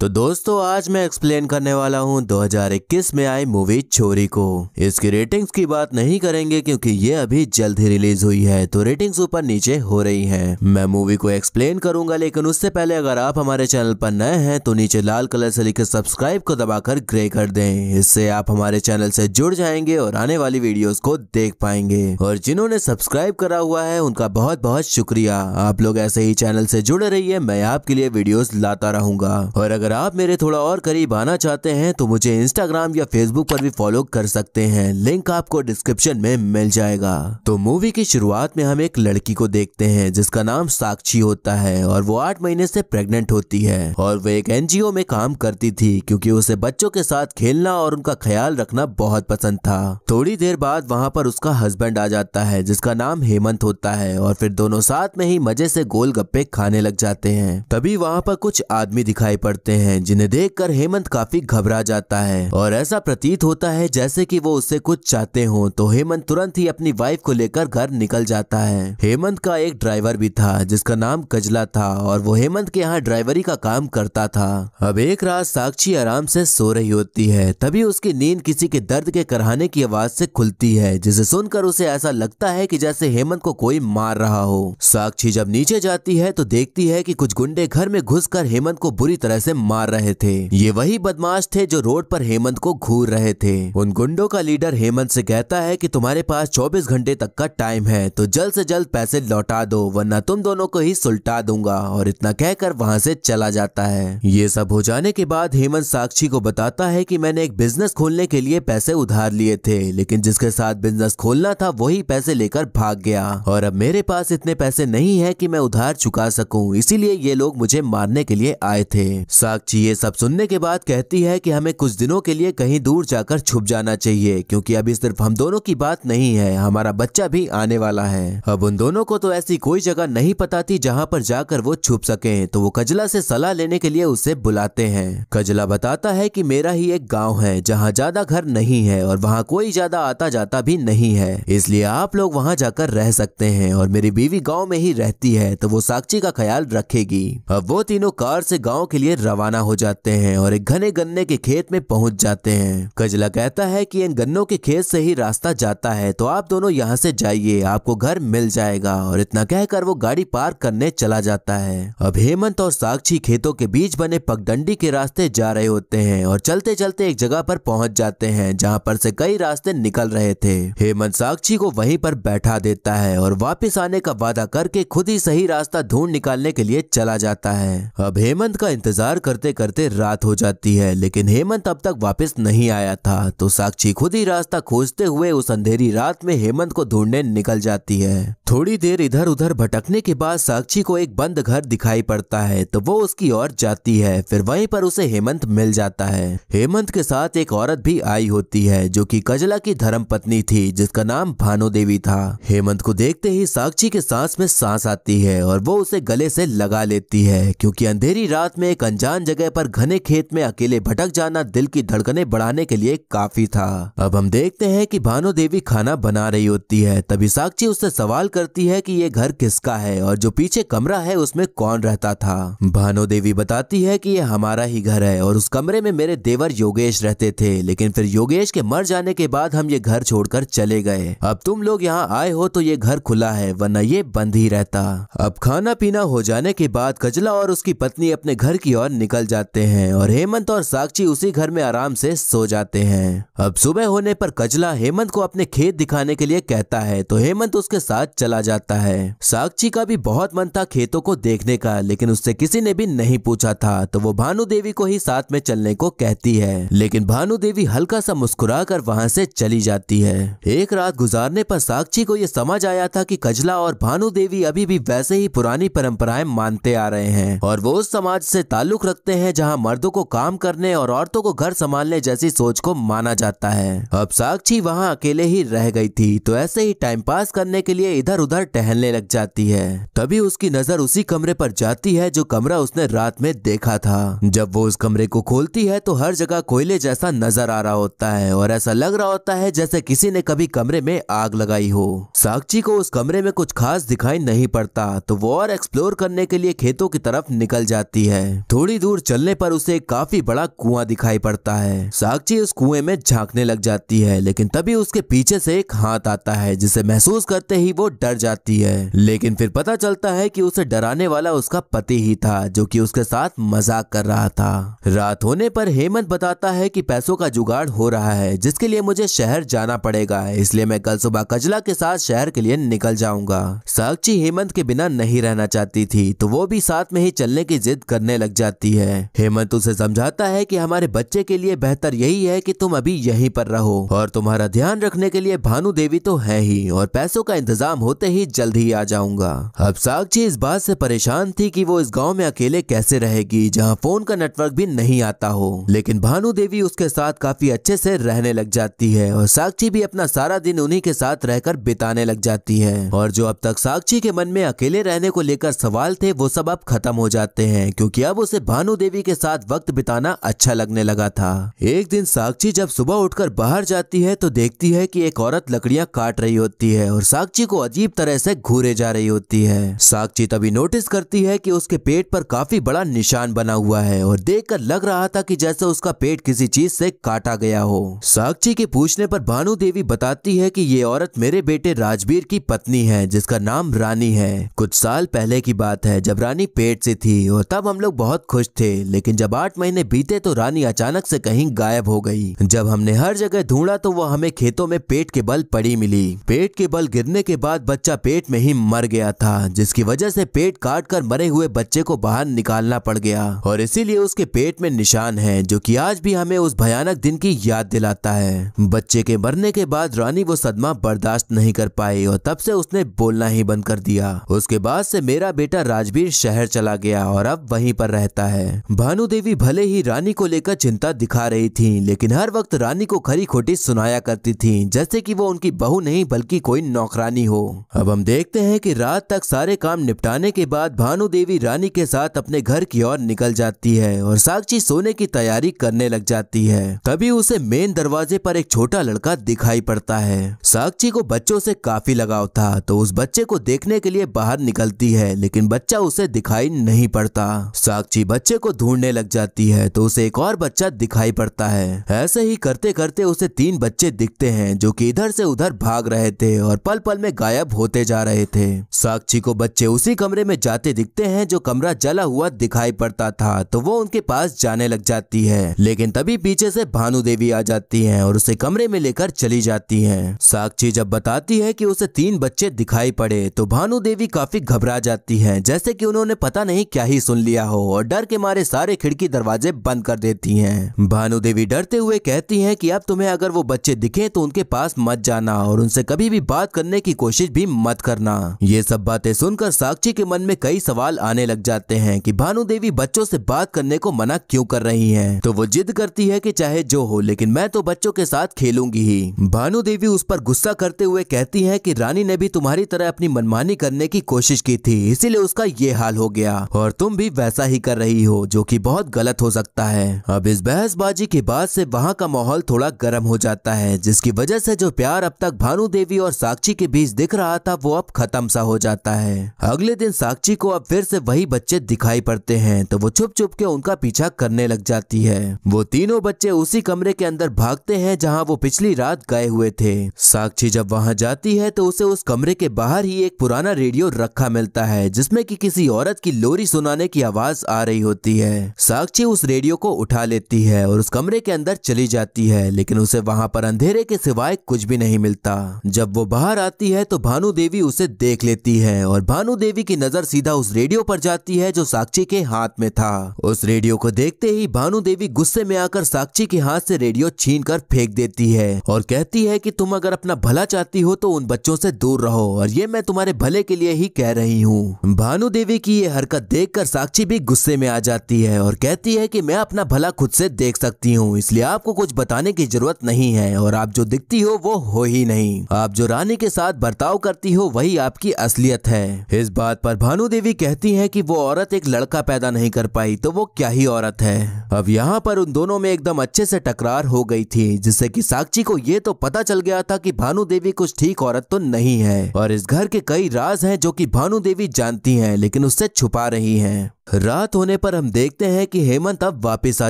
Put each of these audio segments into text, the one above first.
तो दोस्तों आज मैं एक्सप्लेन करने वाला हूं 2021 में आई मूवी चोरी को इसकी रेटिंग्स की बात नहीं करेंगे क्योंकि ये अभी जल्द ही रिलीज हुई है तो रेटिंग्स ऊपर नीचे हो रही हैं मैं मूवी को एक्सप्लेन करूंगा लेकिन उससे पहले अगर आप हमारे चैनल पर नए हैं तो नीचे लाल कलर से लिखे सब्सक्राइब को दबाकर ग्रे कर दे इससे आप हमारे चैनल से जुड़ जाएंगे और आने वाली वीडियोज को देख पाएंगे और जिन्होंने सब्सक्राइब करा हुआ है उनका बहुत बहुत शुक्रिया आप लोग ऐसे ही चैनल से जुड़े रहिए मैं आपके लिए वीडियोज लाता रहूंगा और अगर अगर आप मेरे थोड़ा और करीब आना चाहते हैं तो मुझे इंस्टाग्राम या फेसबुक पर भी फॉलो कर सकते हैं लिंक आपको डिस्क्रिप्शन में मिल जाएगा तो मूवी की शुरुआत में हम एक लड़की को देखते हैं जिसका नाम साक्षी होता है और वो आठ महीने से प्रेग्नेंट होती है और वो एक एनजीओ में काम करती थी क्योंकि उसे बच्चों के साथ खेलना और उनका ख्याल रखना बहुत पसंद था थोड़ी देर बाद वहाँ पर उसका हस्बैंड आ जाता है जिसका नाम हेमंत होता है और फिर दोनों साथ में ही मजे से गोल खाने लग जाते हैं तभी वहाँ पर कुछ आदमी दिखाई पड़ते हैं हैं जिन्हें देखकर हेमंत काफी घबरा जाता है और ऐसा प्रतीत होता है जैसे कि वो उससे कुछ चाहते हो तो हेमंत तुरंत ही अपनी वाइफ को लेकर घर निकल जाता है हेमंत का एक ड्राइवर भी था जिसका नाम कजला था और वो हेमंत के यहाँ ड्राइवरी का काम करता था अब एक रात साक्षी आराम से सो रही होती है तभी उसकी नींद किसी के दर्द के करहाने की आवाज से खुलती है जिसे सुनकर उसे ऐसा लगता है कि जैसे हेमंत को कोई मार रहा हो साक्षी जब नीचे जाती है तो देखती है कि कुछ गुंडे घर में घुसकर हेमंत को बुरी तरह से मार रहे थे ये वही बदमाश थे जो रोड पर हेमंत को घूर रहे थे उन गुंडों का लीडर हेमंत से कहता है कि तुम्हारे पास 24 घंटे तक का टाइम है तो जल्द से जल्द पैसे लौटा दो वरना तुम दोनों को ही सुलटा दूंगा और इतना कहकर वहाँ से चला जाता है ये सब हो जाने के बाद हेमंत साक्षी को बताता है की मैंने एक बिजनेस खोलने के लिए पैसे उधार लिए थे लेकिन जिसके साथ बिजनेस खोलना था वही पैसे लेकर भाग गया और अब मेरे पास इतने पैसे नहीं है की मैं उधार चुका सकूँ इसीलिए ये लोग मुझे मारने के लिए आए थे साक्षी साक्षी ये सब सुनने के बाद कहती है कि हमें कुछ दिनों के लिए कहीं दूर जाकर छुप जाना चाहिए क्योंकि अभी सिर्फ हम दोनों की बात नहीं है हमारा बच्चा भी आने वाला है अब उन दोनों को तो ऐसी कोई जगह नहीं पता थी जहाँ पर जाकर वो छुप सके तो वो कजला से सलाह लेने के लिए उसे बुलाते हैं कजला बताता है की मेरा ही एक गाँव है जहाँ ज्यादा घर नहीं है और वहाँ कोई ज्यादा आता जाता भी नहीं है इसलिए आप लोग वहाँ जाकर रह सकते हैं और मेरी बीवी गाँव में ही रहती है तो वो साक्षी का ख्याल रखेगी अब वो तीनों कार से गाँव के लिए रवाना रवाना हो जाते हैं और एक घने गन्ने के खेत में पहुंच जाते हैं कजला कहता है कि इन गन्नों के खेत से ही रास्ता जाता है तो आप दोनों यहाँ से जाइए आपको घर मिल जाएगा और इतना कहकर वो गाड़ी पार्क करने चला जाता है अब हेमंत और साक्षी खेतों के बीच बने पगडंडी के रास्ते जा रहे होते हैं और चलते चलते एक जगह पर पहुंच जाते हैं जहाँ पर से कई रास्ते निकल रहे थे हेमंत साक्षी को वहीं पर बैठा देता है और वापस आने का वादा करके खुद ही सही रास्ता ढूंढ निकालने के लिए चला जाता है अब हेमंत का इंतजार कर करते करते रात हो जाती है लेकिन हेमंत अब तक वापस नहीं आया था तो साक्षी खुद ही रास्ता खोजते हुए उस अंधेरी रात में हेमंत को ढूंढने निकल जाती है थोड़ी देर इधर उधर भटकने के बाद साक्षी को एक बंद घर दिखाई पड़ता है तो वो उसकी ओर जाती है फिर वहीं पर उसे हेमंत मिल जाता है हेमंत के साथ एक औरत भी आई होती है जो कि कजला की धर्म पत्नी थी जिसका नाम भानो देवी था हेमंत को देखते ही साक्षी के सांस में सांस आती है और वो उसे गले से लगा लेती है क्योंकि अंधेरी रात में एक अनजान सुनसान जगह पर घने खेत में अकेले भटक जाना दिल की धड़कने बढ़ाने के लिए काफी था अब हम देखते हैं कि भानु देवी खाना बना रही होती है तभी साक्षी उससे सवाल करती है कि ये घर किसका है और जो पीछे कमरा है उसमें कौन रहता था भानु देवी बताती है कि ये हमारा ही घर है और उस कमरे में मेरे देवर योगेश रहते थे लेकिन फिर योगेश के मर जाने के बाद हम ये घर छोड़कर चले गए अब तुम लोग यहाँ आए हो तो ये घर खुला है वरना ये बंद ही रहता अब खाना पीना हो जाने के बाद कजला और उसकी पत्नी अपने घर की ओर निकल निकल जाते हैं और हेमंत और साक्षी उसी घर में आराम से सो जाते हैं अब सुबह होने पर कजला हेमंत को अपने खेत दिखाने के लिए कहता है तो हेमंत उसके साथ चला जाता है साक्षी का भी बहुत मन था खेतों को देखने का लेकिन उससे किसी ने भी नहीं पूछा था तो वो भानु देवी को ही साथ में चलने को कहती है लेकिन भानु देवी हल्का सा मुस्कुरा कर वहाँ से चली जाती है एक रात गुजारने पर साक्षी को ये समझ आया था कि कजला और भानु देवी अभी भी वैसे ही पुरानी परंपराएं मानते आ रहे हैं और वो उस समाज से ताल्लुक रख सकते हैं जहां मर्दों को काम करने और औरतों को घर संभालने जैसी सोच को माना जाता है अब साक्षी वहाँ अकेले ही रह गई थी तो ऐसे ही टाइम पास करने के लिए इधर उधर टहलने लग जाती है तभी उसकी नजर उसी कमरे पर जाती है जो कमरा उसने रात में देखा था जब वो उस कमरे को खोलती है तो हर जगह कोयले जैसा नजर आ रहा होता है और ऐसा लग रहा होता है जैसे किसी ने कभी कमरे में आग लगाई हो साक्षी को उस कमरे में कुछ खास दिखाई नहीं पड़ता तो वो और एक्सप्लोर करने के लिए खेतों की तरफ निकल जाती है थोड़ी दूर दूर चलने पर उसे काफी बड़ा कुआं दिखाई पड़ता है साक्षी उस कुएं में झांकने लग जाती है लेकिन तभी उसके पीछे से एक हाथ आता है जिसे महसूस करते ही वो डर जाती है लेकिन फिर पता चलता है कि उसे डराने वाला उसका पति ही था जो कि उसके साथ मजाक कर रहा था रात होने पर हेमंत बताता है कि पैसों का जुगाड़ हो रहा है जिसके लिए मुझे शहर जाना पड़ेगा इसलिए मैं कल सुबह कजला के साथ शहर के लिए निकल जाऊंगा साक्षी हेमंत के बिना नहीं रहना चाहती थी तो वो भी साथ में ही चलने की जिद करने लग जाती है है हेमंत उसे समझाता है कि हमारे बच्चे के लिए बेहतर यही है कि तुम अभी यहीं पर रहो और तुम्हारा ध्यान रखने के लिए भानु देवी तो है ही और पैसों का इंतजाम होते ही जल्द ही आ जाऊंगा अब साक्षी इस बात से परेशान थी कि वो इस गांव में अकेले कैसे रहेगी जहां फोन का नेटवर्क भी नहीं आता हो लेकिन भानु देवी उसके साथ काफी अच्छे से रहने लग जाती है और साक्षी भी अपना सारा दिन उन्हीं के साथ रहकर बिताने लग जाती है और जो अब तक साक्षी के मन में अकेले रहने को लेकर सवाल थे वो सब अब खत्म हो जाते हैं क्योंकि अब उसे भानु भानु देवी के साथ वक्त बिताना अच्छा लगने लगा था एक दिन साक्षी जब सुबह उठकर बाहर जाती है तो देखती है की एक औरत लकड़ियाँ काट रही होती है और साक्षी को अजीब तरह से घूरे जा रही होती है साक्षी तभी नोटिस करती है की उसके पेट पर काफी बड़ा निशान बना हुआ है और देख लग रहा था की जैसे उसका पेट किसी चीज से काटा गया हो साक्षी के पूछने पर भानु देवी बताती है कि ये औरत मेरे बेटे राजबीर की पत्नी है जिसका नाम रानी है कुछ साल पहले की बात है जब रानी पेट से थी और तब हम लोग बहुत खुश थे थे लेकिन जब आठ महीने बीते तो रानी अचानक से कहीं गायब हो गई जब हमने हर जगह ढूंढा तो वह हमें खेतों में पेट के बल पड़ी मिली पेट के बल गिरने के बाद बच्चा पेट में ही मर गया था जिसकी वजह से पेट काट कर मरे हुए बच्चे को बाहर निकालना पड़ गया और इसीलिए उसके पेट में निशान है जो की आज भी हमें उस भयानक दिन की याद दिलाता है बच्चे के मरने के बाद रानी वो सदमा बर्दाश्त नहीं कर पाई और तब से उसने बोलना ही बंद कर दिया उसके बाद से मेरा बेटा राजवीर शहर चला गया और अब वहीं पर रहता है है भानु देवी भले ही रानी को लेकर चिंता दिखा रही थी लेकिन हर वक्त रानी को खरी खोटी सुनाया करती थी जैसे कि वो उनकी बहू नहीं बल्कि कोई नौकरानी हो अब हम देखते हैं कि रात तक सारे काम निपटाने के बाद भानु देवी रानी के साथ अपने घर की ओर निकल जाती है और साक्षी सोने की तैयारी करने लग जाती है तभी उसे मेन दरवाजे पर एक छोटा लड़का दिखाई पड़ता है साक्षी को बच्चों से काफी लगाव था तो उस बच्चे को देखने के लिए बाहर निकलती है लेकिन बच्चा उसे दिखाई नहीं पड़ता साक्षी बच्चे बच्चे को ढूंढने लग जाती है तो उसे एक और बच्चा दिखाई पड़ता है ऐसे ही करते करते उसे तीन बच्चे दिखते हैं जो कि इधर से उधर भाग रहे थे और पल पल में गायब होते जा रहे थे साक्षी को बच्चे उसी कमरे में जाते दिखते हैं जो कमरा जला हुआ दिखाई पड़ता था तो वो उनके पास जाने लग जाती है लेकिन तभी पीछे से भानु देवी आ जाती है और उसे कमरे में लेकर चली जाती है साक्षी जब बताती है कि उसे तीन बच्चे दिखाई पड़े तो भानु देवी काफी घबरा जाती है जैसे कि उन्होंने पता नहीं क्या ही सुन लिया हो और डर के मारे सारे खिड़की दरवाजे बंद कर देती हैं भानु देवी डरते हुए कहती हैं कि अब तुम्हें अगर वो बच्चे दिखे तो उनके पास मत जाना और उनसे कभी भी बात करने की कोशिश भी मत करना ये सब बातें सुनकर साक्षी के मन में कई सवाल आने लग जाते हैं कि भानु देवी बच्चों से बात करने को मना क्यों कर रही है तो वो जिद करती है की चाहे जो हो लेकिन मैं तो बच्चों के साथ खेलूंगी ही भानु देवी उस पर गुस्सा करते हुए कहती है की रानी ने भी तुम्हारी तरह अपनी मनमानी करने की कोशिश की थी इसीलिए उसका ये हाल हो गया और तुम भी वैसा ही कर रही हो हो जो कि बहुत गलत हो सकता है अब इस बहसबाजी के बाद से वहाँ का माहौल थोड़ा गर्म हो जाता है जिसकी वजह से जो प्यार अब तक भानु देवी और साक्षी के बीच दिख रहा था वो अब खत्म सा हो जाता है अगले दिन साक्षी को अब फिर से वही बच्चे दिखाई पड़ते हैं तो वो छुप छुप के उनका पीछा करने लग जाती है वो तीनों बच्चे उसी कमरे के अंदर भागते हैं जहाँ वो पिछली रात गए हुए थे साक्षी जब वहाँ जाती है तो उसे उस कमरे के बाहर ही एक पुराना रेडियो रखा मिलता है जिसमें कि किसी औरत की लोरी सुनाने की आवाज आ रही होती होती है साक्षी उस रेडियो को उठा लेती है और उस कमरे के अंदर चली जाती है लेकिन उसे वहां पर अंधेरे के सिवाय कुछ भी नहीं मिलता जब वो बाहर आती है तो भानु देवी उसे देख लेती है और भानु देवी की नजर सीधा उस रेडियो पर जाती है जो साक्षी के हाथ में था उस रेडियो को देखते ही भानु देवी गुस्से में आकर साक्षी के हाथ से रेडियो छीन कर फेंक देती है और कहती है कि तुम अगर अपना भला चाहती हो तो उन बच्चों से दूर रहो और ये मैं तुम्हारे भले के लिए ही कह रही हूँ भानु देवी की ये हरकत देख कर साक्षी भी गुस्से में आ जाती है और कहती है कि मैं अपना भला खुद से देख सकती हूँ इसलिए आपको कुछ बताने की जरूरत नहीं है और आप जो दिखती हो वो हो ही नहीं आप जो रानी के साथ बर्ताव करती हो वही आपकी असलियत है इस बात पर भानु देवी कहती है की वो औरत एक लड़का पैदा नहीं कर पाई तो वो क्या ही औरत है अब यहाँ पर उन दोनों में एकदम अच्छे से टकरार हो गई थी जिससे कि साक्षी को ये तो पता चल गया था कि भानु देवी कुछ ठीक औरत तो नहीं है और इस घर के कई राज हैं जो कि भानु देवी जानती हैं लेकिन उससे छुपा रही हैं रात होने पर हम देखते हैं कि हेमंत अब वापस आ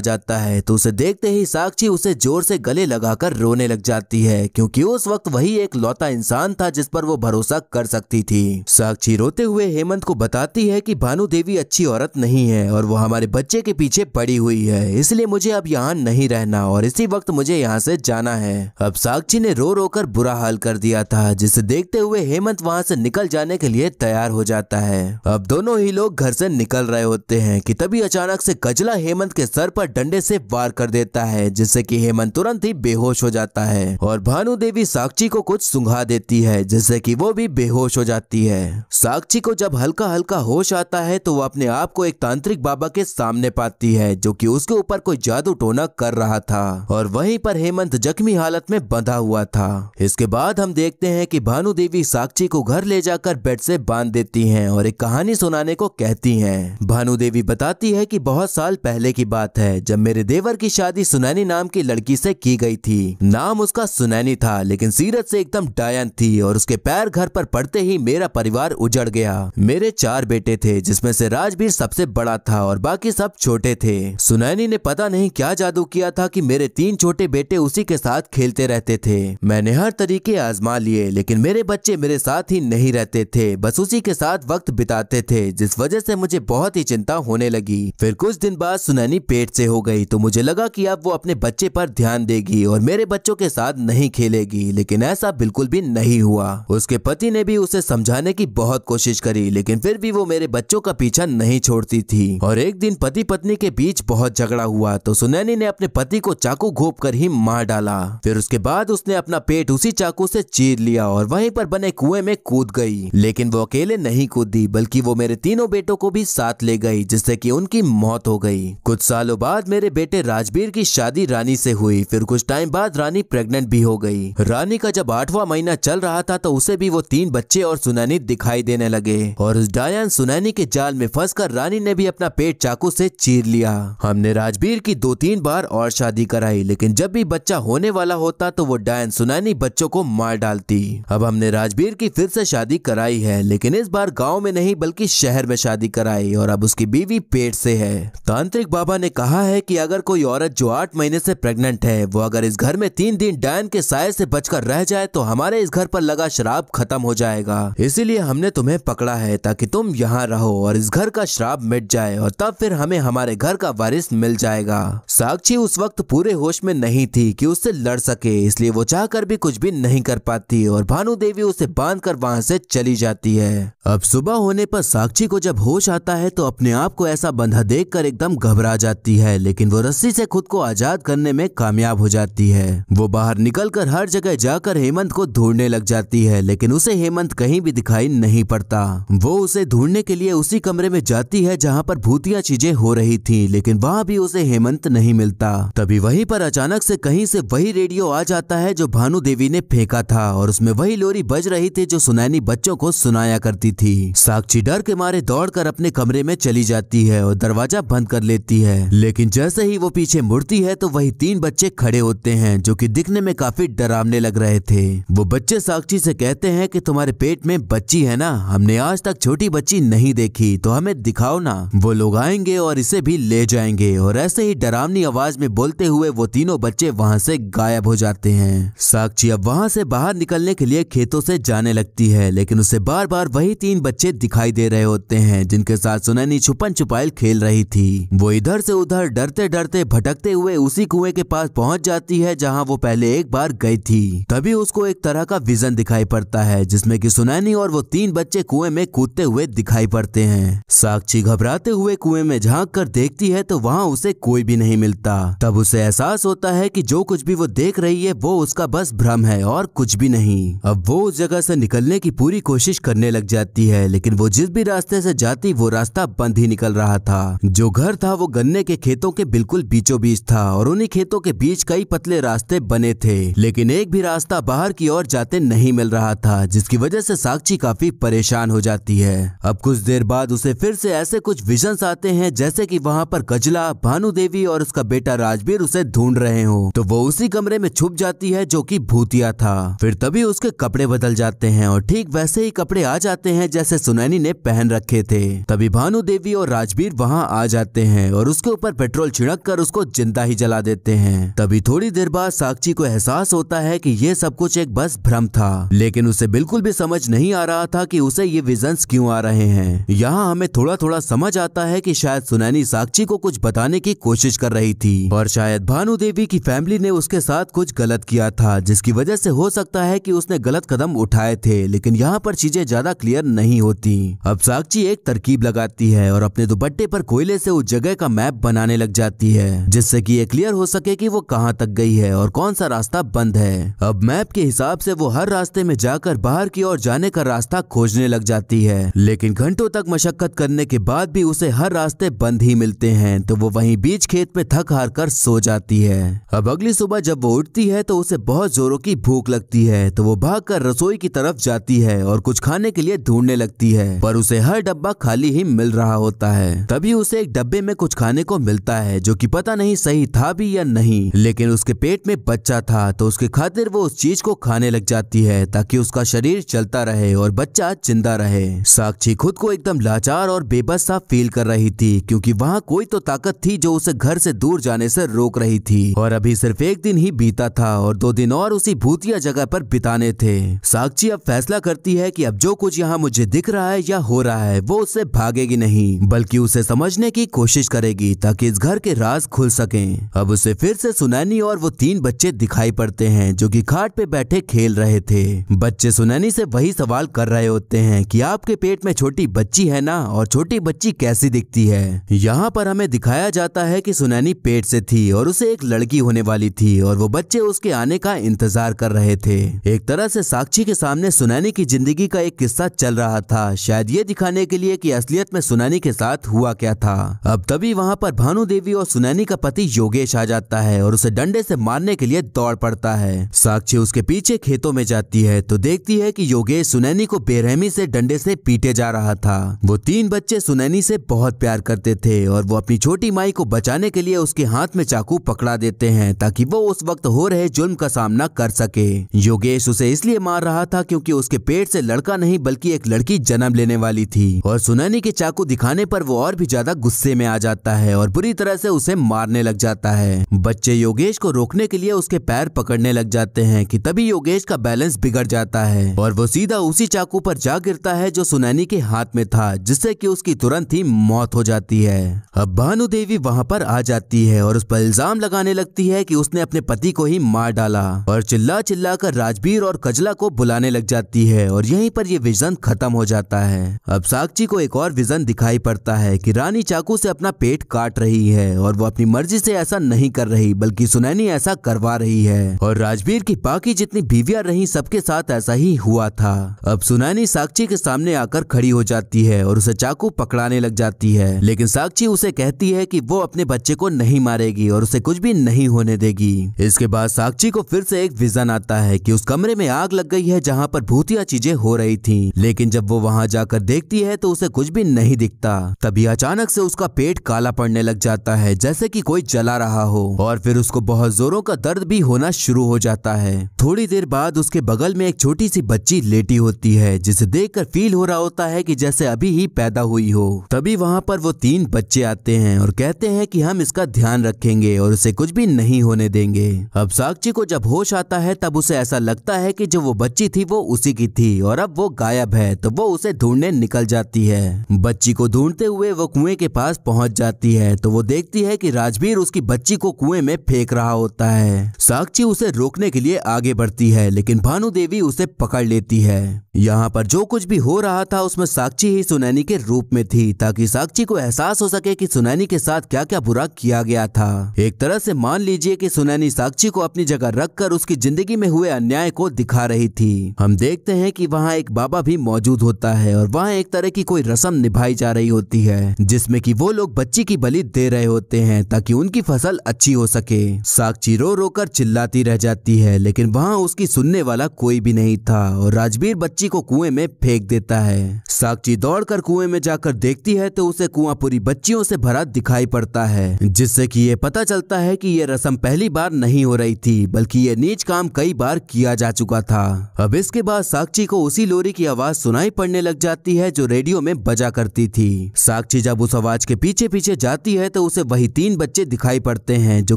जाता है तो उसे देखते ही साक्षी उसे जोर से गले लगाकर रोने लग जाती है क्योंकि उस वक्त वही एक लौता इंसान था जिस पर वो भरोसा कर सकती थी साक्षी रोते हुए हेमंत को बताती है कि भानु देवी अच्छी औरत नहीं है और वो हमारे बच्चे के पीछे पड़ी हुई है इसलिए मुझे अब यहाँ नहीं रहना और इसी वक्त मुझे यहाँ से जाना है अब साक्षी ने रो रो कर बुरा हाल कर दिया था जिसे देखते हुए हेमंत वहाँ से निकल जाने के लिए तैयार हो जाता है अब दोनों ही लोग घर से निकल रहे होते हैं कि तभी अचानक से गजला हेमंत के सर पर डंडे से वार कर देता है जिससे कि हेमंत तुरंत ही बेहोश हो जाता है और भानु देवी साक्षी को कुछ सुंघा देती है जिससे कि वो भी बेहोश हो जाती है साक्षी को जब हल्का हल्का होश आता है तो वो अपने आप को एक तांत्रिक बाबा के सामने पाती है जो कि उसके ऊपर कोई जादू टोना कर रहा था और वहीं पर हेमंत जख्मी हालत में बंधा हुआ था इसके बाद हम देखते हैं कि भानु देवी साक्षी को घर ले जाकर बेड से बांध देती हैं और एक कहानी सुनाने को कहती हैं भानु देवी बताती है कि बहुत साल पहले की बात है जब मेरे देवर की शादी सुनैनी नाम की लड़की से की गई थी नाम उसका सुनैनी था लेकिन सीरत से एकदम डायन थी और उसके पैर घर पर पड़ते ही मेरा परिवार उजड़ गया मेरे चार बेटे थे जिसमें से राजवीर सबसे बड़ा था और बाकी सब छोटे थे सुनैनी ने पता नहीं क्या जादू किया था कि मेरे तीन छोटे बेटे उसी के साथ खेलते रहते थे मैंने हर तरीके आजमा लिए लेकिन मेरे बच्चे मेरे साथ ही नहीं रहते थे बस उसी के साथ वक्त बिताते थे जिस वजह से मुझे बहुत की चिंता होने लगी फिर कुछ दिन बाद सुनैनी पेट से हो गई तो मुझे लगा कि अब वो अपने बच्चे पर ध्यान देगी और मेरे बच्चों के साथ नहीं खेलेगी लेकिन ऐसा बिल्कुल भी नहीं हुआ उसके पति ने भी उसे समझाने की बहुत कोशिश करी लेकिन फिर भी वो मेरे बच्चों का पीछा नहीं छोड़ती थी और एक दिन पति पत्नी के बीच बहुत झगड़ा हुआ तो सुनैनी ने अपने पति को चाकू घोप कर ही मार डाला फिर उसके बाद उसने अपना पेट उसी चाकू से चीर लिया और वहीं पर बने कुएं में कूद गई लेकिन वो अकेले नहीं कूदी बल्कि वो मेरे तीनों बेटों को भी साथ ले ले गई जिससे कि उनकी मौत हो गई कुछ सालों बाद मेरे बेटे राजबीर की शादी रानी से हुई फिर कुछ टाइम बाद रानी प्रेग्नेंट भी हो गई रानी का जब आठवां महीना चल रहा था तो उसे भी वो तीन बच्चे और सुनैनी दिखाई देने लगे और उस डायन सुनैनी के जाल में फंस रानी ने भी अपना पेट चाकू से चीर लिया हमने राजबीर की दो तीन बार और शादी कराई लेकिन जब भी बच्चा होने वाला होता तो वो डायन सुनैनी बच्चों को मार डालती अब हमने राजबीर की फिर से शादी कराई है लेकिन इस बार गाँव में नहीं बल्कि शहर में शादी कराई और अब अब उसकी बीवी पेट से है तांत्रिक बाबा ने कहा है कि अगर कोई औरत जो आठ महीने से प्रेग्नेंट है वो अगर इस घर में तीन दिन डायन के साय से बचकर रह जाए तो हमारे इस घर पर लगा शराब खत्म हो जाएगा इसीलिए हमने तुम्हें पकड़ा है ताकि तुम यहाँ रहो और इस घर का श्राप मिट जाए और तब फिर हमें हमारे घर का वारिस मिल जाएगा साक्षी उस वक्त पूरे होश में नहीं थी कि उससे लड़ सके इसलिए वो चाह भी कुछ भी नहीं कर पाती और भानु देवी उसे बांध कर वहाँ से चली जाती है अब सुबह होने पर साक्षी को जब होश आता है तो अपने आप को ऐसा बंधा देखकर एकदम घबरा जाती है लेकिन वो रस्सी से खुद को आजाद करने में कामयाब हो जाती है वो बाहर निकलकर हर जगह जाकर हेमंत को ढूंढने लग जाती है लेकिन उसे हेमंत कहीं भी दिखाई नहीं पड़ता वो उसे ढूंढने के लिए उसी कमरे में जाती है जहाँ पर भूतिया चीजें हो रही थी लेकिन वहाँ भी उसे हेमंत नहीं मिलता तभी वहीं पर अचानक से कहीं से वही रेडियो आ जाता है जो भानु देवी ने फेंका था और उसमें वही लोरी बज रही थी जो सुनैनी बच्चों को सुनाया करती थी साक्षी डर के मारे दौड़कर अपने कमरे में चली जाती है और दरवाजा बंद कर लेती है लेकिन जैसे ही वो पीछे मुड़ती है तो वही तीन बच्चे खड़े होते हैं जो कि दिखने में काफी डरावने लग रहे थे वो बच्चे साक्षी से कहते हैं कि तुम्हारे पेट में बच्ची है ना हमने आज तक छोटी बच्ची नहीं देखी तो हमें दिखाओ ना वो लोग आएंगे और इसे भी ले जाएंगे और ऐसे ही डरावनी आवाज में बोलते हुए वो तीनों बच्चे वहाँ से गायब हो जाते हैं साक्षी अब वहाँ से बाहर निकलने के लिए खेतों से जाने लगती है लेकिन उसे बार बार वही तीन बच्चे दिखाई दे रहे होते हैं जिनके साथ सुनन रानी छुपन छुपाइल खेल रही थी वो इधर से उधर डरते डरते भटकते हुए उसी कुएं के पास पहुंच जाती है जहां वो पहले एक बार गई थी तभी उसको एक तरह का विजन दिखाई पड़ता है जिसमे की सुनैनी और वो तीन बच्चे कुएं में कूदते हुए दिखाई पड़ते हैं साक्षी घबराते हुए कुएं में झाँक कर देखती है तो वहाँ उसे कोई भी नहीं मिलता तब उसे एहसास होता है की जो कुछ भी वो देख रही है वो उसका बस भ्रम है और कुछ भी नहीं अब वो उस जगह से निकलने की पूरी कोशिश करने लग जाती है लेकिन वो जिस भी रास्ते से जाती वो रास्ता पंथ ही निकल रहा था जो घर था वो गन्ने के खेतों के बिल्कुल बीचों बीच था और उन्हीं खेतों के बीच कई पतले रास्ते बने थे लेकिन एक भी रास्ता बाहर की ओर जाते नहीं मिल रहा था जिसकी वजह से साक्षी काफी परेशान हो जाती है अब कुछ देर बाद उसे फिर से ऐसे कुछ विजन आते हैं जैसे की वहाँ पर गजला भानु देवी और उसका बेटा राजवीर उसे ढूंढ रहे हो तो वो उसी कमरे में छुप जाती है जो की भूतिया था फिर तभी उसके कपड़े बदल जाते हैं और ठीक वैसे ही कपड़े आ जाते हैं जैसे सुनैनी ने पहन रखे थे तभी भानु देवी और राजवीर वहाँ आ जाते हैं और उसके ऊपर पेट्रोल छिड़क कर उसको जिंदा ही जला देते हैं तभी थोड़ी देर बाद साक्षी को एहसास होता है की ये सब कुछ एक बस भ्रम था लेकिन उसे बिल्कुल भी समझ नहीं आ रहा था की उसे ये विजन्स क्यूँ आ रहे हैं यहाँ हमें थोड़ा थोड़ा समझ आता है की शायद सुनैनी साक्षी को कुछ बताने की कोशिश कर रही थी और शायद भानु देवी की फैमिली ने उसके साथ कुछ गलत किया था जिसकी वजह से हो सकता है की उसने गलत कदम उठाए थे लेकिन यहाँ पर चीजें ज्यादा क्लियर नहीं होती अब साक्षी एक तरकीब लगाती जाती है और अपने दुपट्टे पर कोयले से उस जगह का मैप बनाने लग जाती है जिससे कि ये क्लियर हो सके कि वो कहाँ तक गई है और कौन सा रास्ता बंद है अब मैप के हिसाब से वो हर रास्ते में जाकर बाहर की ओर जाने का रास्ता खोजने लग जाती है लेकिन घंटों तक मशक्कत करने के बाद भी उसे हर रास्ते बंद ही मिलते हैं तो वो वही बीच खेत में थक हार कर सो जाती है अब अगली सुबह जब वो उठती है तो उसे बहुत जोरों की भूख लगती है तो वो भाग रसोई की तरफ जाती है और कुछ खाने के लिए ढूंढने लगती है पर उसे हर डब्बा खाली ही मिल रहा रहा होता है तभी उसे एक डब्बे में कुछ खाने को मिलता है जो कि पता नहीं सही था भी या नहीं लेकिन उसके पेट में बच्चा था तो उसके खातिर वो उस चीज को खाने लग जाती है ताकि उसका शरीर चलता रहे और बच्चा जिंदा रहे साक्षी खुद को एकदम लाचार और बेबस सा फील कर रही थी क्योंकि वहाँ कोई तो ताकत थी जो उसे घर से दूर जाने से रोक रही थी और अभी सिर्फ एक दिन ही बीता था और दो दिन और उसी भूतिया जगह पर बिताने थे साक्षी अब फैसला करती है कि अब जो कुछ यहाँ मुझे दिख रहा है या हो रहा है वो उससे भागेगी नहीं नहीं बल्कि उसे समझने की कोशिश करेगी ताकि इस घर के राज खुल सके अब उसे फिर से सुनैनी और वो तीन बच्चे दिखाई पड़ते हैं जो की खाट पे बैठे खेल रहे थे बच्चे सुनैनी से वही सवाल कर रहे होते हैं कि आपके पेट में छोटी बच्ची है ना और छोटी बच्ची कैसी दिखती है यहाँ पर हमें दिखाया जाता है कि सुनैनी पेट से थी और उसे एक लड़की होने वाली थी और वो बच्चे उसके आने का इंतजार कर रहे थे एक तरह से साक्षी के सामने सुनैनी की जिंदगी का एक किस्सा चल रहा था शायद ये दिखाने के लिए कि असलियत में सुनैनी के साथ हुआ क्या था अब तभी वहाँ पर भानु देवी और सुनैनी का पति योगेश आ जाता है और उसे डंडे से मारने के लिए दौड़ पड़ता है साक्षी उसके पीछे खेतों में जाती है तो देखती है कि योगेश सुनैनी को बेरहमी से डंडे से पीटे जा रहा था वो तीन बच्चे सुनैनी से बहुत प्यार करते थे और वो अपनी छोटी माई को बचाने के लिए उसके हाथ में चाकू पकड़ा देते हैं ताकि वो उस वक्त हो रहे जुल्म का सामना कर सके योगेश उसे इसलिए मार रहा था क्योंकि उसके पेट से लड़का नहीं बल्कि एक लड़की जन्म लेने वाली थी और सुनैनी के चाकू दिखाने पर वो और भी ज्यादा गुस्से में आ जाता है और बुरी तरह से उसे मारने लग जाता है बच्चे योगेश को रोकने के लिए उसके पैर पकड़ने लग जाते हैं कि तभी योगेश का बैलेंस बिगड़ जाता है और वो सीधा उसी चाकू पर जा गिरता है जो सुनैनी के हाथ में था जिससे की उसकी तुरंत ही मौत हो जाती है अब भानु देवी वहाँ पर आ जाती है और उस पर इल्जाम लगाने लगती है की उसने अपने पति को ही मार डाला और चिल्ला चिल्ला कर राजबीर और कजला को बुलाने लग जाती है और यही पर यह विजन खत्म हो जाता है अब साक्षी को एक और विजन दिखा दिखाई पड़ता है कि रानी चाकू से अपना पेट काट रही है और वो अपनी मर्जी से ऐसा नहीं कर रही बल्कि सुनैनी ऐसा करवा रही है और राजवीर की बाकी जितनी बीविया रही सबके साथ ऐसा ही हुआ था अब सुनैनी साक्षी के सामने आकर खड़ी हो जाती है और उसे चाकू पकड़ाने लग जाती है लेकिन साक्षी उसे कहती है की वो अपने बच्चे को नहीं मारेगी और उसे कुछ भी नहीं होने देगी इसके बाद साक्षी को फिर से एक विजन आता है की उस कमरे में आग लग गई है जहाँ पर भूतिया चीजें हो रही थी लेकिन जब वो वहाँ जाकर देखती है तो उसे कुछ भी नहीं दिख दिखता तभी अचानक से उसका पेट काला पड़ने लग जाता है जैसे कि कोई जला रहा हो और फिर उसको बहुत जोरों का दर्द भी होना शुरू हो जाता है थोड़ी देर बाद उसके बगल में एक छोटी सी बच्ची लेटी होती है जिसे देख फील हो रहा होता है की जैसे अभी ही पैदा हुई हो तभी वहाँ पर वो तीन बच्चे आते हैं और कहते हैं की हम इसका ध्यान रखेंगे और उसे कुछ भी नहीं होने देंगे अब साक्षी को जब होश आता है तब उसे ऐसा लगता है कि जो वो बच्ची थी वो उसी की थी और अब वो गायब है तो वो उसे ढूंढने निकल जाती है बच्ची को ढूंढते हुए वो कुएं के पास पहुंच जाती है तो वो देखती है कि राजवीर उसकी बच्ची को कुएं में फेंक रहा होता है साक्षी उसे रोकने के लिए आगे बढ़ती है लेकिन भानु देवी उसे पकड़ लेती है यहाँ पर जो कुछ भी हो रहा था उसमें साक्षी ही सुनैनी के रूप में थी ताकि साक्षी को एहसास हो सके कि सुनैनी के साथ क्या क्या बुरा किया गया था एक तरह से मान लीजिए कि सुनैनी साक्षी को अपनी जगह रखकर उसकी जिंदगी में हुए अन्याय को दिखा रही थी हम देखते हैं कि वहाँ एक बाबा भी मौजूद होता है और वहाँ एक तरह की कोई रस्म निभाई जा रही होती है जिसमे की वो लोग बच्ची की बलि दे रहे होते हैं ताकि उनकी फसल अच्छी हो सके साक्षी रो रो कर चिल्लाती रह जाती है लेकिन वहाँ उसकी सुनने वाला कोई भी नहीं था और राजवीर बच्ची बच्ची को कुएं में फेंक देता है साक्षी दौड़कर कुएं में जाकर देखती है तो उसे कुआं पूरी बच्चियों से भरा दिखाई पड़ता है जिससे कि ये पता चलता है कि ये रसम पहली बार नहीं हो रही थी बल्कि ये नीच काम कई बार किया जा चुका था अब इसके बाद साक्षी को उसी लोरी की आवाज सुनाई पड़ने लग जाती है जो रेडियो में बजा करती थी साक्षी जब उस आवाज के पीछे पीछे जाती है तो उसे वही तीन बच्चे दिखाई पड़ते हैं जो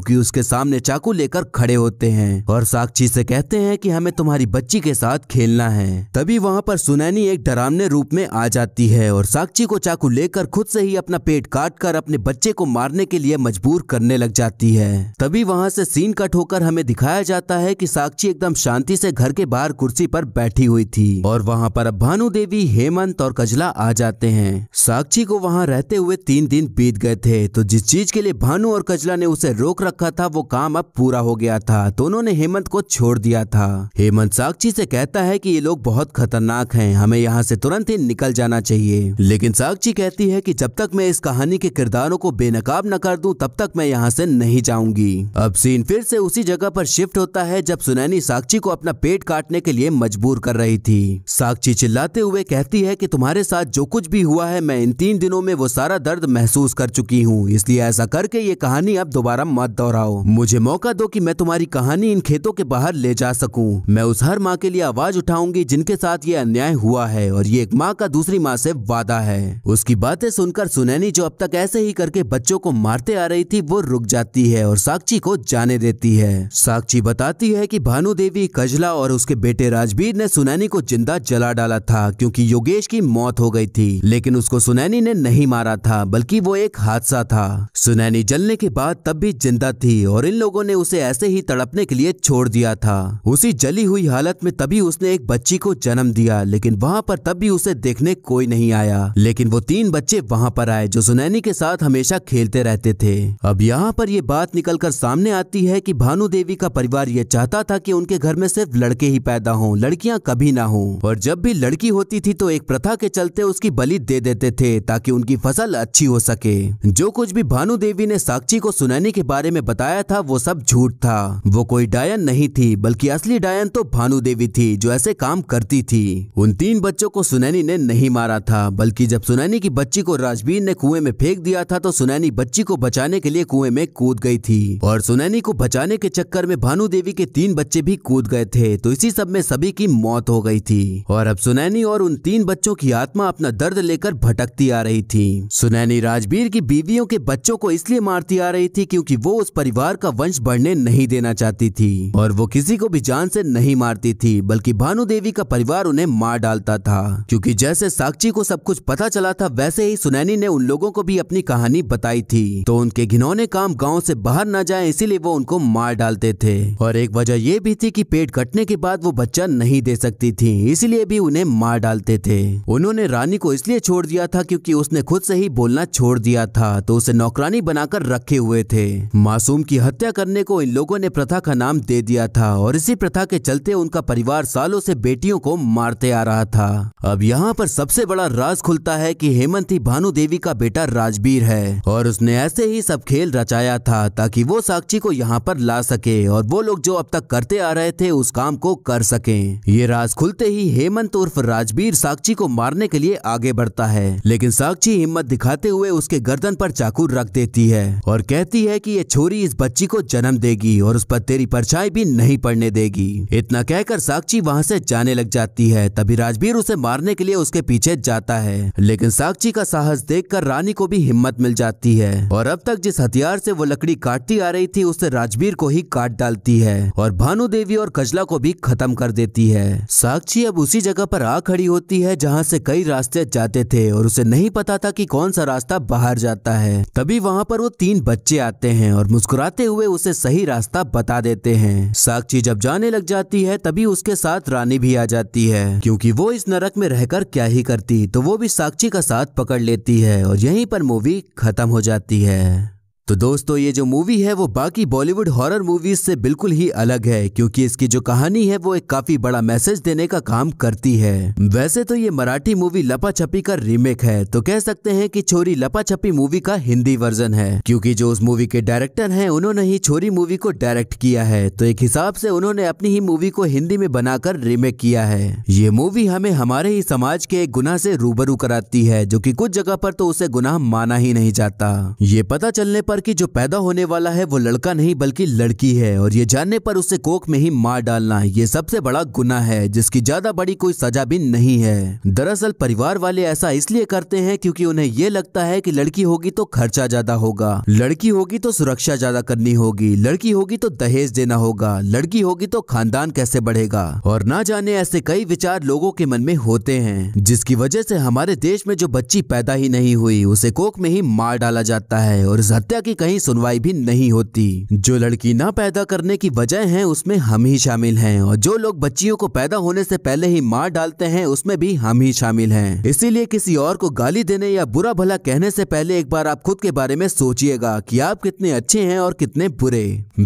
की उसके सामने चाकू लेकर खड़े होते हैं और साक्षी से कहते हैं कि हमें तुम्हारी बच्ची के साथ खेलना है तभी तभी वहां पर सुनैनी एक डरावने रूप में आ जाती है और साक्षी को चाकू लेकर खुद से ही अपना पेट काट कर अपने बच्चे को मारने के लिए मजबूर करने लग जाती है तभी वहां से सीन कट होकर हमें दिखाया जाता है कि साक्षी एकदम शांति से घर के बाहर कुर्सी पर बैठी हुई थी और वहां पर अब भानु देवी हेमंत और कजला आ जाते हैं साक्षी को वहां रहते हुए तीन दिन बीत गए थे तो जिस चीज के लिए भानु और कजला ने उसे रोक रखा था वो काम अब पूरा हो गया था दोनों तो ने हेमंत को छोड़ दिया था हेमंत साक्षी से कहता है की ये लोग बहुत खतरनाक हैं हमें यहाँ से तुरंत ही निकल जाना चाहिए लेकिन साक्षी कहती है कि जब तक मैं इस कहानी के किरदारों को बेनकाब न कर दूं तब तक मैं यहाँ से नहीं जाऊंगी अब सीन फिर से उसी जगह पर शिफ्ट होता है जब सुनैनी साक्षी को अपना पेट काटने के लिए मजबूर कर रही थी साक्षी चिल्लाते हुए कहती है की तुम्हारे साथ जो कुछ भी हुआ है मैं इन तीन दिनों में वो सारा दर्द महसूस कर चुकी हूँ इसलिए ऐसा करके ये कहानी अब दोबारा मत दोहराओ मुझे मौका दो की मैं तुम्हारी कहानी इन खेतों के बाहर ले जा सकूँ मैं उस हर माँ के लिए आवाज उठाऊंगी जिनके साथ साथ ये अन्याय हुआ है और ये एक माँ का दूसरी माँ से वादा है उसकी बातें सुनकर सुनैनी जो अब तक ऐसे ही करके बच्चों को मारते आ रही थी वो रुक जाती है और साक्षी को जाने देती है साक्षी बताती है की भानु देवी कजला और उसके बेटे राजबीर ने सुनैनी को जिंदा जला डाला था क्यूँकी योगेश की मौत हो गई थी लेकिन उसको सुनैनी ने नहीं मारा था बल्कि वो एक हादसा था सुनैनी जलने के बाद तब भी जिंदा थी और इन लोगों ने उसे ऐसे ही तड़पने के लिए छोड़ दिया था उसी जली हुई हालत में तभी उसने एक बच्ची को जन्म जन्म दिया लेकिन वहाँ पर तब भी उसे देखने कोई नहीं आया लेकिन वो तीन बच्चे वहाँ पर आए जो सुनैनी के साथ हमेशा खेलते रहते थे अब यहाँ पर ये बात निकल कर सामने आती है की भानु देवी का परिवार ये चाहता था की उनके घर में सिर्फ लड़के ही पैदा हों लड़कियाँ कभी ना हों और जब भी लड़की होती थी तो एक प्रथा के चलते उसकी बलि दे देते थे ताकि उनकी फसल अच्छी हो सके जो कुछ भी भानु देवी ने साक्षी को सुनैनी के बारे में बताया था वो सब झूठ था वो कोई डायन नहीं थी बल्कि असली डायन तो भानु देवी थी जो ऐसे काम करती थी थी उन तीन बच्चों को सुनैनी ने नहीं मारा था बल्कि जब सुनैनी की बच्ची को राजबीर ने कुएं में फेंक दिया था तो सुनैनी बच्ची को बचाने के लिए कुएं में कूद गई थी और सुनैनी को बचाने के चक्कर में भानु देवी के तीन बच्चे भी कूद गए थे तो इसी सब में सभी की मौत हो गई थी और अब सुनैनी और उन तीन बच्चों की आत्मा अपना दर्द लेकर भटकती आ रही थी सुनैनी राजबीर की बीवियों के बच्चों को इसलिए मारती आ रही थी क्योंकि वो उस परिवार का वंश बढ़ने नहीं देना चाहती थी और वो किसी को भी जान से नहीं मारती थी बल्कि भानु देवी का परिवार बार उन्हें मार डालता था क्योंकि जैसे साक्षी को सब कुछ पता चला था वैसे ही सुनैनी ने उन लोगों को भी अपनी कहानी बताई थी तो उनके घिनौने काम गाँव से बाहर न जाए इसीलिए वो उनको मार डालते थे और एक वजह यह भी थी की पेट कटने के बाद वो बच्चा नहीं दे सकती थी इसलिए भी उन्हें मार डालते थे उन्होंने रानी को इसलिए छोड़ दिया था क्योंकि उसने खुद से ही बोलना छोड़ दिया था तो उसे नौकरानी बनाकर रखे हुए थे मासूम की हत्या करने को इन लोगों ने प्रथा का नाम दे दिया था और इसी प्रथा के चलते उनका परिवार सालों से बेटियों को मारते आ रहा था अब यहाँ पर सबसे बड़ा राज खुलता है कि हेमंत ही भानु देवी का बेटा राजबीर है और उसने ऐसे ही सब खेल रचाया था ताकि वो साक्षी को यहाँ पर ला सके और वो लोग जो अब तक करते आ रहे थे उस काम को कर सके ये राज खुलते ही हेमंत उर्फ राजबीर साक्षी को मारने के लिए आगे बढ़ता है लेकिन साक्षी हिम्मत दिखाते हुए उसके गर्दन पर चाकू रख देती है और कहती है की ये छोरी इस बच्ची को जन्म देगी और उस पर तेरी परछाई भी नहीं पड़ने देगी इतना कहकर साक्षी वहाँ से जाने लग जाती जाती है तभी राजबीर उसे मारने के लिए उसके पीछे जाता है लेकिन साक्षी का साहस देखकर रानी को भी हिम्मत मिल जाती है और अब तक जिस हथियार से वो लकड़ी काटती आ रही थी उससे राजबीर को ही काट डालती है और भानु देवी और कजला को भी खत्म कर देती है साक्षी अब उसी जगह पर आ खड़ी होती है जहाँ से कई रास्ते जाते थे और उसे नहीं पता था कि कौन सा रास्ता बाहर जाता है तभी वहाँ पर वो तीन बच्चे आते हैं और मुस्कुराते हुए उसे सही रास्ता बता देते हैं साक्षी जब जाने लग जाती है तभी उसके साथ रानी भी आ जाती करती है क्योंकि वो इस नरक में रहकर क्या ही करती तो वो भी साक्षी का साथ पकड़ लेती है और यहीं पर मूवी खत्म हो जाती है तो दोस्तों ये जो मूवी है वो बाकी बॉलीवुड हॉरर मूवीज से बिल्कुल ही अलग है क्योंकि इसकी जो कहानी है वो एक काफी बड़ा मैसेज देने का काम करती है वैसे तो ये मराठी मूवी लपा छपी का रीमेक है तो कह सकते हैं कि छोरी लपा छपी मूवी का हिंदी वर्जन है क्योंकि जो उस मूवी के डायरेक्टर है उन्होंने ही छोरी मूवी को डायरेक्ट किया है तो एक हिसाब से उन्होंने अपनी ही मूवी को हिंदी में बनाकर रीमेक किया है ये मूवी हमें हमारे ही समाज के एक गुनाह से रूबरू कराती है जो की कुछ जगह पर तो उसे गुनाह माना ही नहीं जाता ये पता चलने पर पर कि जो पैदा होने वाला है वो लड़का नहीं बल्कि लड़की है और ये जानने पर उसे कोक में ही मार डालना ये सबसे बड़ा गुना है जिसकी ज्यादा बड़ी कोई सजा भी नहीं है दरअसल परिवार वाले ऐसा इसलिए करते हैं क्योंकि उन्हें ये लगता है कि लड़की होगी तो खर्चा ज्यादा होगा लड़की होगी तो सुरक्षा ज्यादा करनी होगी लड़की होगी तो दहेज देना होगा लड़की होगी तो खानदान कैसे बढ़ेगा और ना जाने ऐसे कई विचार लोगों के मन में होते हैं जिसकी वजह से हमारे देश में जो बच्ची पैदा ही नहीं हुई उसे कोक में ही मार डाला जाता है और इस हत्या की कहीं सुनवाई भी नहीं होती जो लड़की ना पैदा करने की वजह है उसमें हम ही शामिल है और जो लोग बच्चियों को पैदा होने से पहले ही मार डालते हैं उसमें भी हम ही शामिल है इसीलिए किसी और को गाली देने या बुरा भला कहने से पहले एक बार आप खुद के बारे में सोचिएगा कि आप कितने अच्छे हैं और कितने बुरे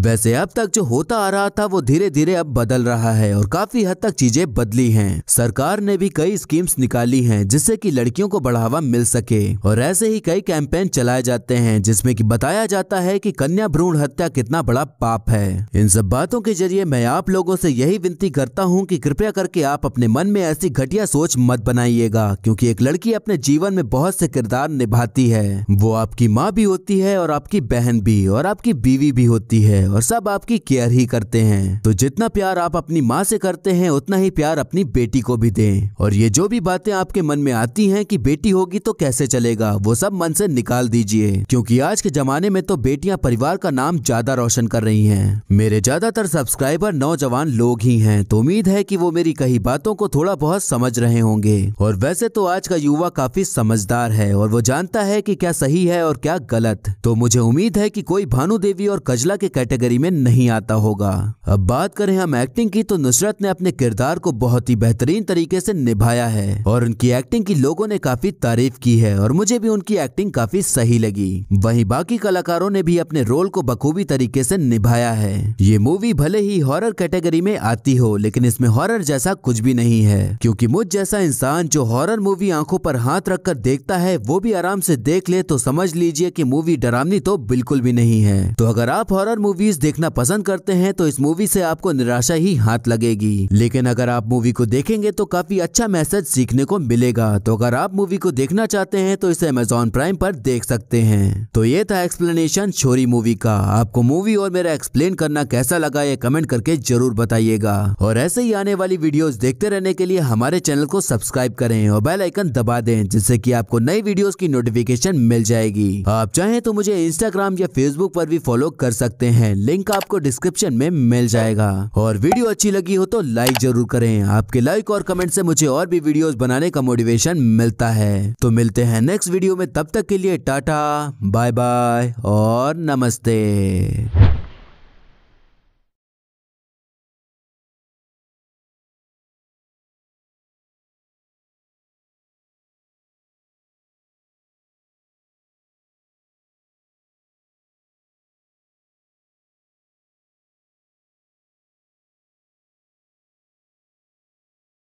वैसे अब तक जो होता आ रहा था वो धीरे धीरे अब बदल रहा है और काफी हद तक चीजें बदली है सरकार ने भी कई स्कीम्स निकाली है जिससे की लड़कियों को बढ़ावा मिल सके और ऐसे ही कई कैंपेन चलाए जाते हैं जिसमें कि बता बताया जाता है कि कन्या भ्रूण हत्या कितना बड़ा पाप है इन सब बातों के जरिए मैं आप लोगों से यही विनती करता हूँ कि कृपया करके आप अपने मन में ऐसी घटिया सोच मत बनाइएगा क्योंकि एक लड़की अपने जीवन में बहुत से किरदार निभाती है वो आपकी माँ भी होती है और आपकी बहन भी और आपकी बीवी भी होती है और सब आपकी केयर ही करते हैं तो जितना प्यार आप अपनी माँ से करते हैं उतना ही प्यार अपनी बेटी को भी दें और ये जो भी बातें आपके मन में आती हैं कि बेटी होगी तो कैसे चलेगा वो सब मन से निकाल दीजिए क्योंकि आज के जमाने जमाने में तो बेटियां परिवार का नाम ज्यादा रोशन कर रही हैं मेरे ज्यादातर सब्सक्राइबर नौजवान लोग ही हैं तो उम्मीद है कि वो मेरी कही बातों को थोड़ा बहुत समझ रहे होंगे और वैसे तो आज का युवा काफी समझदार है और वो जानता है कि क्या सही है और क्या गलत तो मुझे उम्मीद है कि कोई भानु देवी और कजला के कैटेगरी में नहीं आता होगा अब बात करें हम एक्टिंग की तो नुसरत ने अपने किरदार को बहुत ही बेहतरीन तरीके से निभाया है और उनकी एक्टिंग की लोगों ने काफी तारीफ की है और मुझे भी उनकी एक्टिंग काफी सही लगी वही बाकी कलाकारों ने भी अपने रोल को बखूबी तरीके से निभाया है ये मूवी भले ही हॉरर कैटेगरी में आती हो लेकिन इसमें हॉरर जैसा कुछ भी नहीं है क्योंकि मुझ जैसा इंसान जो हॉरर मूवी आंखों पर हाथ रखकर देखता है वो भी आराम से देख ले तो समझ लीजिए कि मूवी डरावनी तो बिल्कुल भी नहीं है तो अगर आप हॉरर मूवीज देखना पसंद करते हैं तो इस मूवी से आपको निराशा ही हाथ लगेगी लेकिन अगर आप मूवी को देखेंगे तो काफी अच्छा मैसेज सीखने को मिलेगा तो अगर आप मूवी को देखना चाहते हैं तो इसे अमेजोन प्राइम पर देख सकते हैं तो ये था एक्सप्लेनेशन छोरी मूवी का आपको मूवी और मेरा एक्सप्लेन करना कैसा लगा ये कमेंट करके जरूर बताइएगा और ऐसे ही आने वाली वीडियोस देखते रहने के लिए हमारे चैनल को सब्सक्राइब करें और बेल आइकन दबा दें जिससे कि आपको नई वीडियोस की नोटिफिकेशन मिल जाएगी आप चाहें तो मुझे इंस्टाग्राम या फेसबुक पर भी फॉलो कर सकते हैं लिंक आपको डिस्क्रिप्शन में मिल जाएगा और वीडियो अच्छी लगी हो तो लाइक जरूर करें आपके लाइक और कमेंट ऐसी मुझे और भी वीडियो बनाने का मोटिवेशन मिलता है तो मिलते हैं नेक्स्ट वीडियो में तब तक के लिए टाटा बाय बाय बाय और नमस्ते